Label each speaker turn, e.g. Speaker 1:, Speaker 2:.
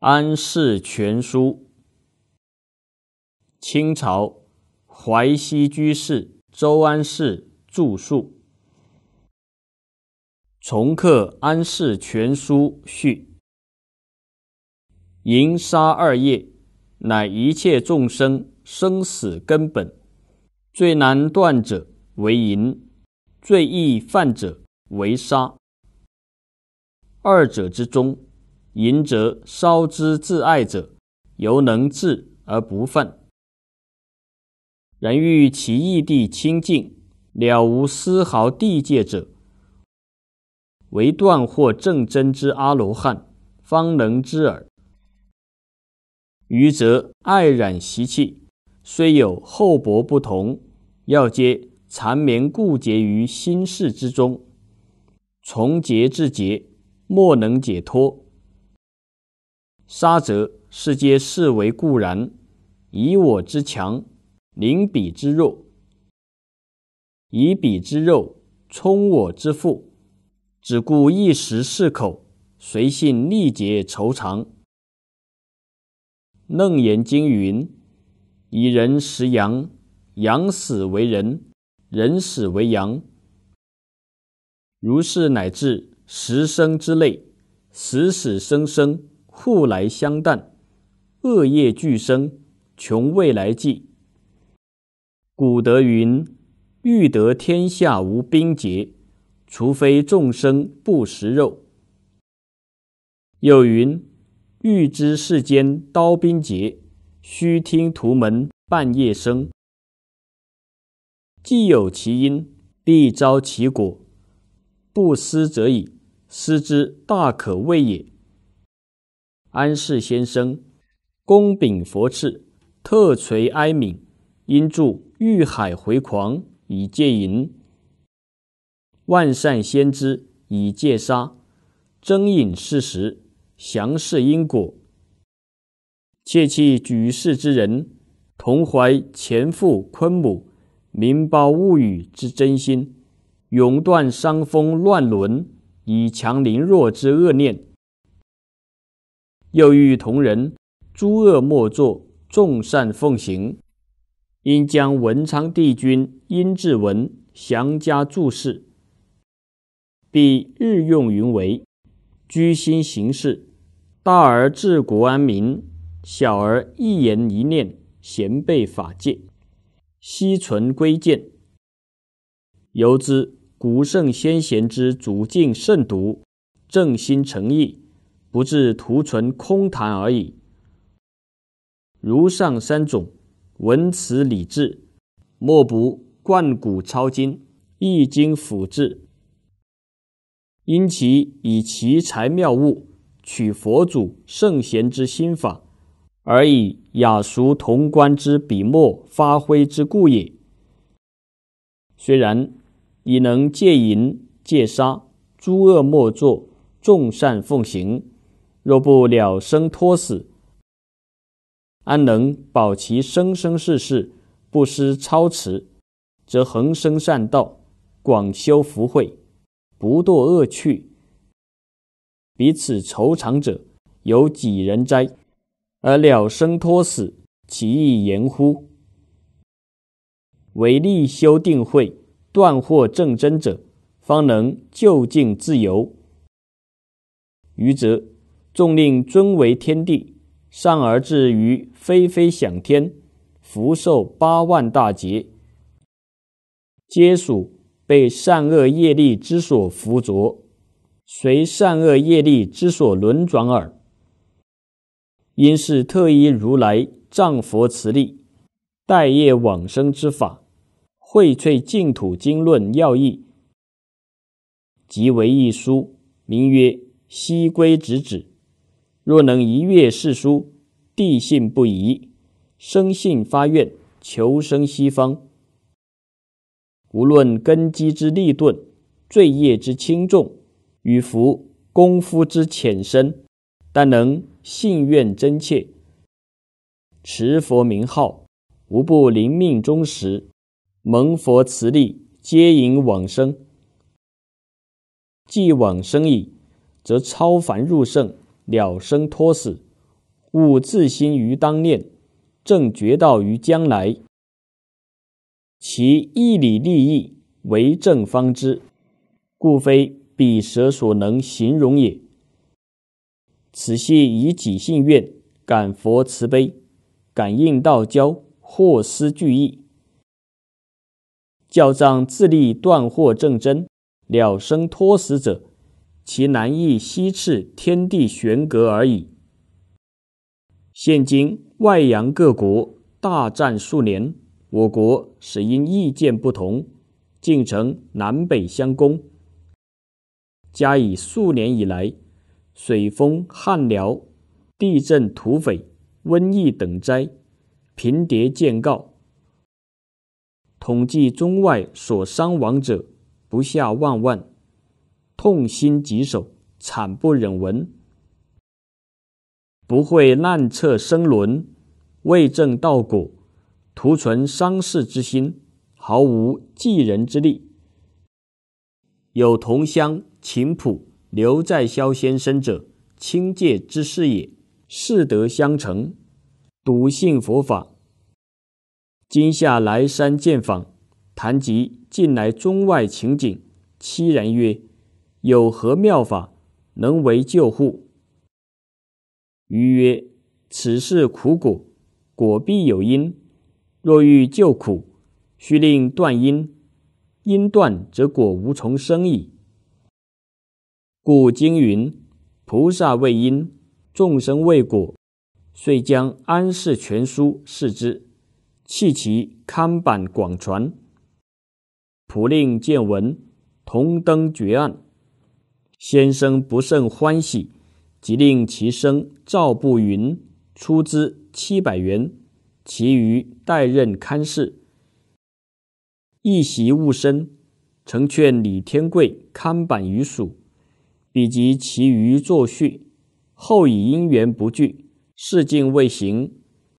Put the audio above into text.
Speaker 1: 《安世全书》，清朝淮西居士周安世著述，《重刻安世全书序》：淫杀二业，乃一切众生生死根本，最难断者为淫，最易犯者为杀。二者之中。淫则烧之自爱者，犹能治而不犯；人欲其异地清净，了无丝毫地界者，唯断或正真之阿罗汉方能知耳。余则爱染习气，虽有厚薄不同，要皆缠绵固结于心事之中，从结至结，莫能解脱。杀者，世皆视为固然；以我之强凌彼之弱，以彼之肉充我之腹，只顾一时嗜口，随性力竭愁肠。《楞严经》云：“以人食羊，羊死为人；人死为羊。”如是乃至十生之类，死死生生。酷来相淡，恶业俱生，穷未来际。古德云：“欲得天下无兵劫，除非众生不食肉。”有云：“欲知世间刀兵劫，须听屠门半夜声。”既有其因，必遭其果，不思则已，思之大可畏也。安世先生，恭禀佛赐，特垂哀悯，因助欲海回狂以戒淫，万善先知以戒杀，争引事实，详示因果，切记举世之人，同怀前父昆母，明包物语之真心，永断伤风乱伦以强凌弱之恶念。又欲同人，诸恶莫作，众善奉行。应将文昌帝君阴智文详加注释，必日用云为，居心行事，大而治国安民，小而一言一念，咸被法戒。悉存规戒，由之古圣先贤之足敬慎独，正心诚意。不至徒存空谈而已。如上三种文辞礼制，莫不贯古抄今，易经辅治，因其以奇才妙物，取佛祖圣贤之心法，而以雅俗同观之笔墨发挥之故也。虽然，已能戒淫戒杀，诸恶莫作，众善奉行。若不了生脱死，安能保其生生世世不失操持，则恒生善道，广修福慧，不堕恶趣，彼此愁怅者有几人哉？而了生脱死，其意言乎？唯利修定慧，断惑证真者，方能就近自由。余则。纵令尊为天地，善儿子于飞飞享天，福寿八万大劫，皆属被善恶业力之所伏着，随善恶业力之所轮转耳。因是特依如来藏佛慈力，待业往生之法，荟萃净土经论要义，即为一书，名曰《西归直指》。若能一阅世书，地信不疑，生信发愿，求生西方。无论根基之利钝，罪业之轻重，与夫功夫之浅深，但能信愿真切，持佛名号，无不临命终时，蒙佛慈力，接引往生。既往生矣，则超凡入圣。了生脱死，悟自心于当念，正觉道于将来。其义理利益为正方知，故非彼舌所能形容也。此系以己信愿感佛慈悲，感应道交，获施具义，教藏自立断惑正真，了生脱死者。其南翼西次天地玄阁而已。现今外洋各国大战数年，我国始因意见不同，竟成南北相攻。加以数年以来，水风旱涝、地震土匪、瘟疫等灾，频迭见告。统计中外所伤亡者，不下万万。痛心疾首，惨不忍闻。不会滥测生伦，未政道果，徒存伤势之心，毫无济人之力。有同乡秦普留在萧先生者，亲介之士也，世德相承，笃信佛法。今夏来山见访，谈及近来中外情景，凄然曰。有何妙法能为救护？余曰：此事苦果，果必有因。若欲救苦，须令断因。因断，则果无从生矣。故经云：菩萨为因，众生为果。遂将《安世全书》视之，弃其刊版广传。普令见闻同登绝案。先生不甚欢喜，即令其生赵步云出资七百元，其余代任看事。一席务生曾劝李天贵看板于蜀，以及其余作序，后以因缘不具，事竟未行。